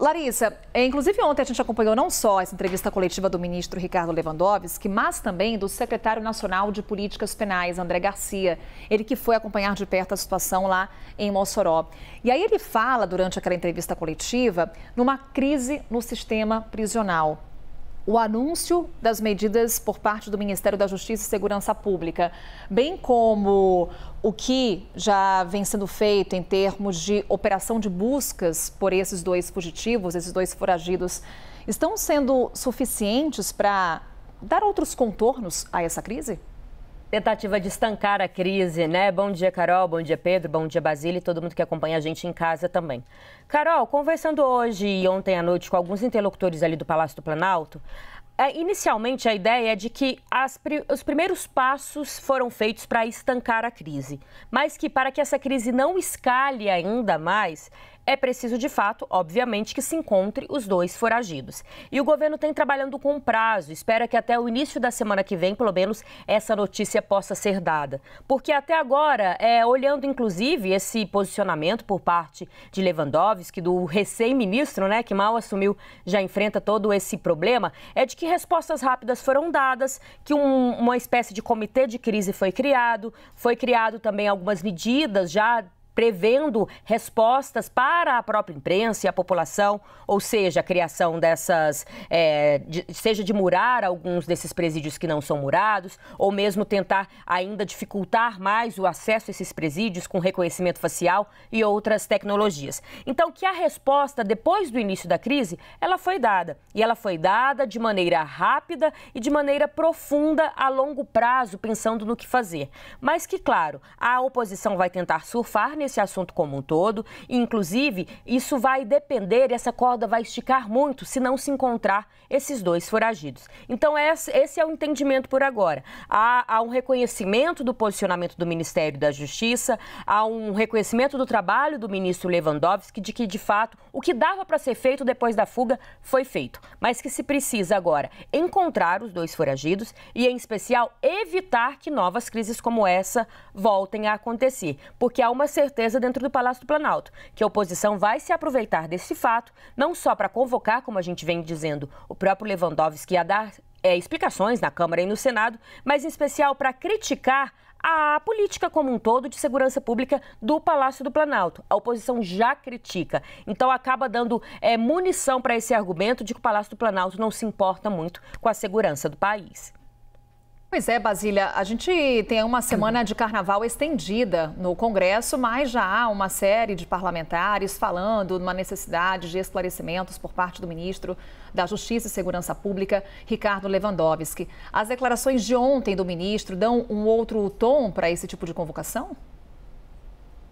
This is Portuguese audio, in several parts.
Larissa, é, inclusive ontem a gente acompanhou não só essa entrevista coletiva do ministro Ricardo Lewandowski, mas também do secretário nacional de políticas penais, André Garcia, ele que foi acompanhar de perto a situação lá em Mossoró. E aí ele fala, durante aquela entrevista coletiva, numa crise no sistema prisional o anúncio das medidas por parte do Ministério da Justiça e Segurança Pública, bem como o que já vem sendo feito em termos de operação de buscas por esses dois fugitivos, esses dois foragidos, estão sendo suficientes para dar outros contornos a essa crise? Tentativa de estancar a crise, né? Bom dia, Carol. Bom dia, Pedro. Bom dia, Basílio e todo mundo que acompanha a gente em casa também. Carol, conversando hoje e ontem à noite com alguns interlocutores ali do Palácio do Planalto, é, inicialmente a ideia é de que as, os primeiros passos foram feitos para estancar a crise, mas que para que essa crise não escale ainda mais, é preciso, de fato, obviamente, que se encontre os dois foragidos. E o governo tem trabalhando com prazo, espera que até o início da semana que vem, pelo menos, essa notícia possa ser dada. Porque até agora, é, olhando inclusive esse posicionamento por parte de Lewandowski, do recém-ministro, né, que mal assumiu, já enfrenta todo esse problema, é de que respostas rápidas foram dadas, que um, uma espécie de comitê de crise foi criado, foi criado também algumas medidas já prevendo respostas para a própria imprensa e a população, ou seja, a criação dessas, é, de, seja de murar alguns desses presídios que não são murados, ou mesmo tentar ainda dificultar mais o acesso a esses presídios com reconhecimento facial e outras tecnologias. Então, que a resposta depois do início da crise, ela foi dada e ela foi dada de maneira rápida e de maneira profunda a longo prazo, pensando no que fazer. Mas que, claro, a oposição vai tentar surfar nesse assunto como um todo. Inclusive, isso vai depender, essa corda vai esticar muito se não se encontrar esses dois foragidos. Então, esse é o entendimento por agora. Há, há um reconhecimento do posicionamento do Ministério da Justiça, há um reconhecimento do trabalho do ministro Lewandowski de que, de fato, o que dava para ser feito depois da fuga foi feito. Mas que se precisa agora encontrar os dois foragidos e, em especial, evitar evitar que novas crises como essa voltem a acontecer, porque há uma certeza dentro do Palácio do Planalto que a oposição vai se aproveitar desse fato, não só para convocar, como a gente vem dizendo, o próprio Lewandowski a dar é, explicações na Câmara e no Senado, mas em especial para criticar a política como um todo de segurança pública do Palácio do Planalto. A oposição já critica. Então acaba dando é, munição para esse argumento de que o Palácio do Planalto não se importa muito com a segurança do país. Pois é, Basília, a gente tem uma semana de carnaval estendida no Congresso, mas já há uma série de parlamentares falando numa necessidade de esclarecimentos por parte do ministro da Justiça e Segurança Pública, Ricardo Lewandowski. As declarações de ontem do ministro dão um outro tom para esse tipo de convocação?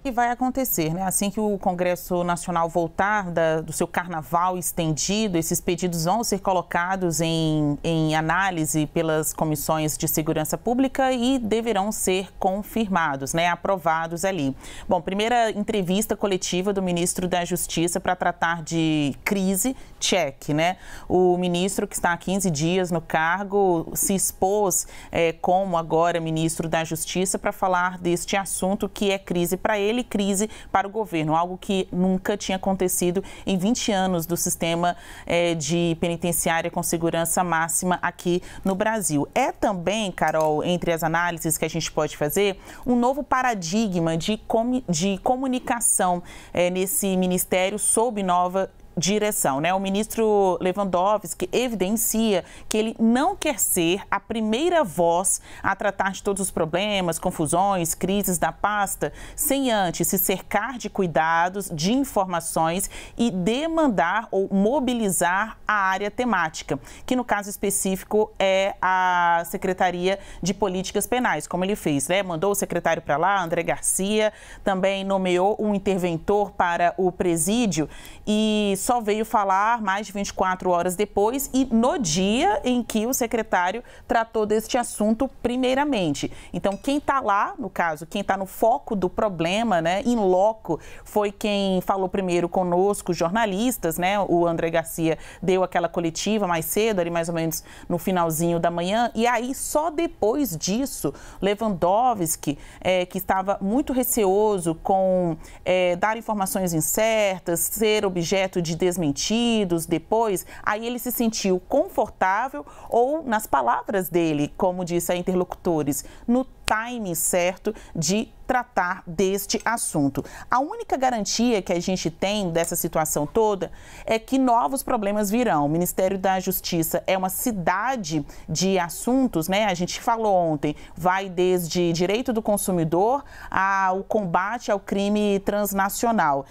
E vai acontecer, né? Assim que o Congresso Nacional voltar da, do seu carnaval estendido, esses pedidos vão ser colocados em, em análise pelas comissões de segurança pública e deverão ser confirmados, né? Aprovados ali. Bom, primeira entrevista coletiva do ministro da Justiça para tratar de crise, cheque, né? O ministro que está há 15 dias no cargo se expôs é, como agora ministro da Justiça para falar deste assunto que é crise para ele e crise para o governo, algo que nunca tinha acontecido em 20 anos do sistema eh, de penitenciária com segurança máxima aqui no Brasil. É também, Carol, entre as análises que a gente pode fazer, um novo paradigma de, com, de comunicação eh, nesse ministério sob nova direção. Né? O ministro Lewandowski evidencia que ele não quer ser a primeira voz a tratar de todos os problemas, confusões, crises da pasta, sem antes se cercar de cuidados, de informações e demandar ou mobilizar a área temática, que no caso específico é a Secretaria de Políticas Penais, como ele fez, né? Mandou o secretário para lá, André Garcia, também nomeou um interventor para o presídio e só veio falar mais de 24 horas depois e no dia em que o secretário tratou deste assunto primeiramente. Então, quem está lá, no caso, quem está no foco do problema, né, em loco, foi quem falou primeiro conosco, jornalistas, né? O André Garcia deu aquela coletiva mais cedo, ali mais ou menos no finalzinho da manhã, e aí só depois disso, Lewandowski, é, que estava muito receoso com é, dar informações incertas, ser objeto de de desmentidos depois, aí ele se sentiu confortável ou, nas palavras dele, como disse a interlocutores, no time certo de tratar deste assunto. A única garantia que a gente tem dessa situação toda é que novos problemas virão. O Ministério da Justiça é uma cidade de assuntos, né? A gente falou ontem, vai desde direito do consumidor ao combate ao crime transnacional.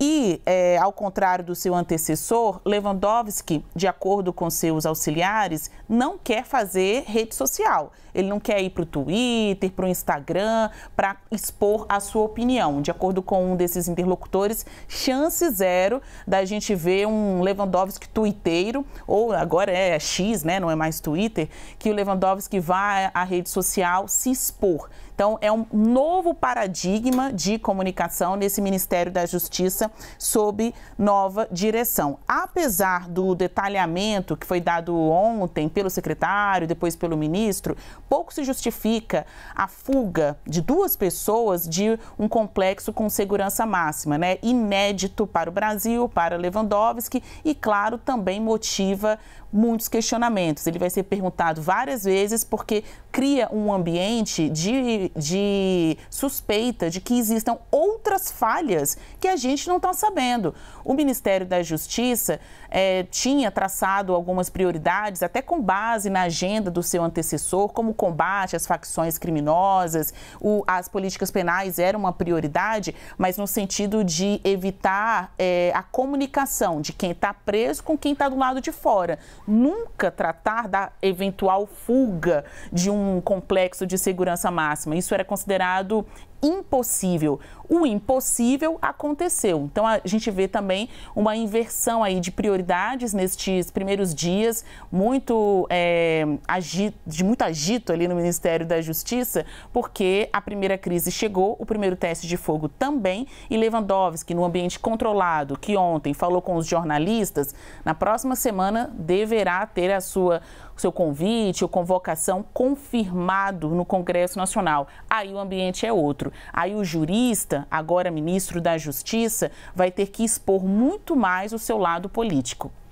E, é, ao contrário do seu antecessor, Lewandowski, de acordo com seus auxiliares, não quer fazer rede social ele não quer ir para o Twitter, para o Instagram, para expor a sua opinião. De acordo com um desses interlocutores, chance zero da gente ver um Lewandowski tuiteiro, ou agora é X, né, não é mais Twitter, que o Lewandowski vá à rede social se expor. Então, é um novo paradigma de comunicação nesse Ministério da Justiça sob nova direção. Apesar do detalhamento que foi dado ontem pelo secretário, depois pelo ministro, Pouco se justifica a fuga de duas pessoas de um complexo com segurança máxima, né? Inédito para o Brasil, para Lewandowski e, claro, também motiva muitos questionamentos. Ele vai ser perguntado várias vezes porque cria um ambiente de, de suspeita de que existam outras falhas que a gente não está sabendo. O Ministério da Justiça é, tinha traçado algumas prioridades, até com base na agenda do seu antecessor, como o combate às facções criminosas, o, as políticas penais eram uma prioridade, mas no sentido de evitar é, a comunicação de quem está preso com quem está do lado de fora nunca tratar da eventual fuga de um complexo de segurança máxima. Isso era considerado impossível. O impossível aconteceu. Então a gente vê também uma inversão aí de prioridades nestes primeiros dias, muito é, agito, de muito agito ali no Ministério da Justiça, porque a primeira crise chegou, o primeiro teste de fogo também, e Lewandowski, no ambiente controlado, que ontem falou com os jornalistas, na próxima semana deverá ter a sua o seu convite ou convocação confirmado no Congresso Nacional. Aí o ambiente é outro. Aí o jurista, agora ministro da Justiça, vai ter que expor muito mais o seu lado político.